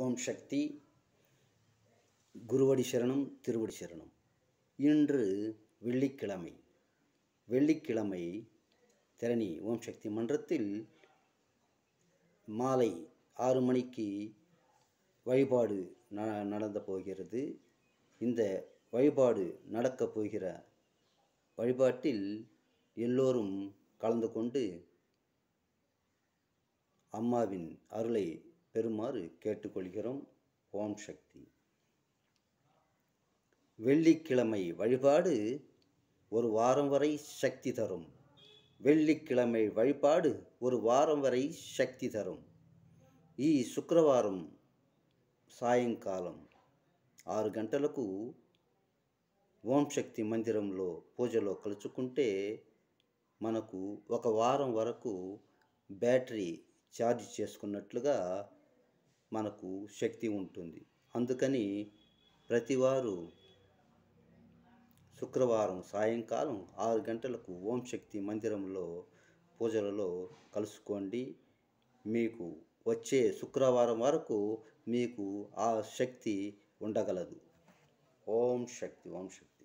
ஓம் சக்தி குருவடி சரணம் திருவடி சரணம் இன்று வெள்ளிக்கிழமை வெள்ளிக்கிழமை திறனி ஓம் சக்தி மன்றத்தில் மாலை ஆறு மணிக்கு வழிபாடு ந நடந்த போகிறது இந்த வழிபாடு நடக்கப் போகிற வழிபாட்டில் எல்லோரும் கலந்து கொண்டு அம்மாவின் அருளை பெறுமாறு கேட்டுக்கொள்கிறோம் ஓம் சக்தி வெள்ளிக்கிழமை வழிபாடு ஒரு வாரம் வரை சக்தி தரும் வெள்ளிக்கிழமை வழிபாடு ஒரு వారం వరై శక్తి తరం ఈ శుక్రవారం సాయంకాలం ఆరు గంటలకు ఓం శక్తి మందిరంలో పూజలో కలుసుకుంటే మనకు ఒక వారం వరకు బ్యాటరీ ఛార్జ్ చేసుకున్నట్లుగా మనకు శక్తి ఉంటుంది అందుకని ప్రతివారు శుక్రవారం సాయంకాలం ఆరు గంటలకు ఓం శక్తి మందిరంలో పూజలలో కలుసుకోండి మీకు వచ్చే శుక్రవారం వరకు మీకు ఆ శక్తి ఉండగలదు ఓం శక్తి ఓం శక్తి